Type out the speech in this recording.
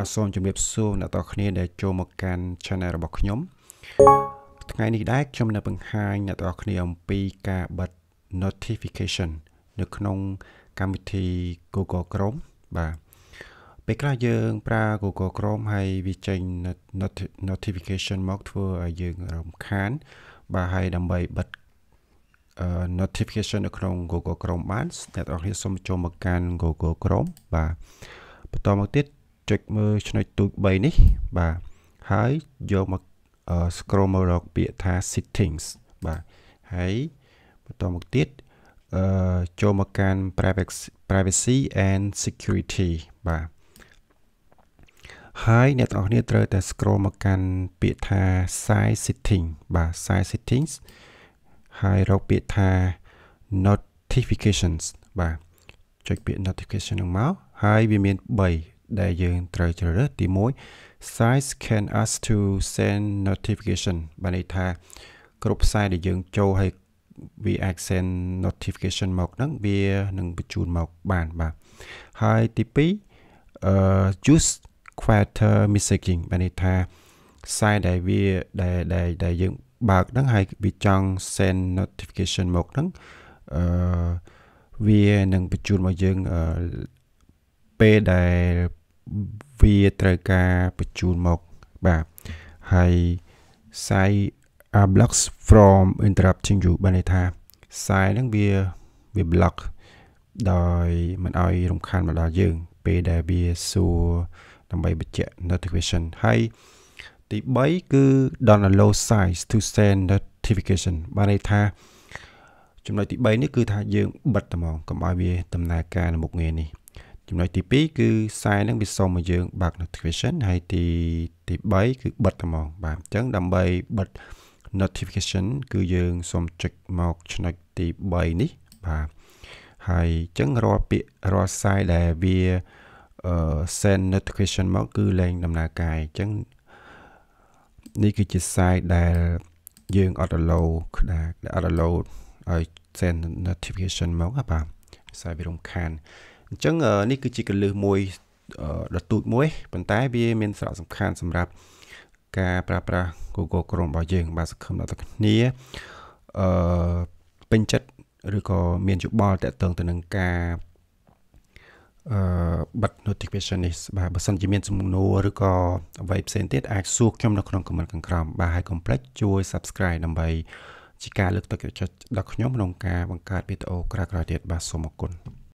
បាទសូមជម្រាបសួរអ្នកទាំងគ្នា ដែលចូលមកកាន់ channel របស់ខ្ញុំ ថ្ងៃនេះដែរខ្ញុំនៅបង្ហាញអ្នកទាំងគ្នាអំពីការបិទ notification នៅក្នុងកម្មវិធី Google Chrome បាទពេលខ្លះយើង ប្រើ Google Chrome ហើយវាចេញ notification មកធ្វើឲ្យយើងរំខាន បាទហើយដើម្បីបិទ notification នៅក្នុង Google Chrome បានអ្នកទាំងគ្នាសូមចូលមកកាន់ Google Chrome បាទបន្តមកទៀតចុចមើលឆ្នុចទូច3នេះបាទហើយយកមក scroll មករកពាក្យថា settings បាទហើយបន្តមកទៀតអឺចូលមកកាន់ privacy and security បាទហើយអ្នកទាំងអស់គ្នាត្រូវតែ scroll មកកាន់ពាក្យថា size setting បាទ size settings ហើយរកពាក្យថា notifications បាទចុចពាក្យ notification នឹងមកហើយវាមាន3ដែលយើងត្រូវជ្រើសរើសទី1 size can ask to send notification បានន័យថាគ្រប់ខ្សែដែលយើងចូលឲ្យវាអាច send notification មកហ្នឹងវានឹងបញ្ជូនមកបានបាទហើយទី2អឺ use quieter messaging បានន័យថាខ្សែដែលវាដែលដែលដែលយើងបើកហ្នឹងហើយវាចង់ send notification មកហ្នឹងអឺវានឹងបញ្ជូនមកយើងពេលដែលវាត្រូវការបញ្ជូនមកបាទហើយ site are blocks from interrupting you បានន័យថា site ហ្នឹងវាវា block ដោយមិនឲ្យរំខានមកដល់យើង ពេលដែលវាសួរដើម្បីបញ្ជាក់ notification ហើយទី3គឺ don't allow sites to send notification បានន័យថាចំណុចទី3នេះគឺ ថាយើងបិទតែហ្មងកុំឲ្យវាដំណើរការនៅមុខងារនេះចំណុចទី2គឺខ្សែនឹងវាសុំឲ្យយើងបើក notification ហើយទីទី3គឺបិទហ្មងបាទអញ្ចឹងដើម្បីបិទ notification គឺយើងសូមចុចមកចំណុចទី3នេះបាទហើយអញ្ចឹងរាល់ពាក្យរាល់ខ្សែដែលវា send notification មកគឺលែងដំណើរការអញ្ចឹងនេះគឺជាខ្សែដែលយើងអត់ allow ក្តារអត់ allow ឲ្យ send notification មកបាទខ្សែវារំខានអញអញ្ចឹងនេះគឺជាកលឹះមួយដ៏ទូចមួយប៉ុន្តែវាមានសារៈសំខាន់សម្រាប់ ការប្រើប្រាស់ Google Chrome របស់យើង បាទសង្ឃឹមដល់ទាំងគ្នាអឺពេញចិត្តឬក៏មានយោបល់តាក់ទងទៅនឹងការអឺបិទ notification នេះបាទបើសិនជាមានសំណួរឬក៏អ្វីផ្សេងទៀតអាចសួរខ្ញុំនៅក្នុង comment ខាងក្រោមបាទហើយកុំភ្លេចជួយ subscribe ដើម្បី ជាការលើកទឹកចិត្តដល់ខ្ញុំក្នុងការបង្កើតវីដេអូក្រោយៗទៀតបាទសូមអរគុណ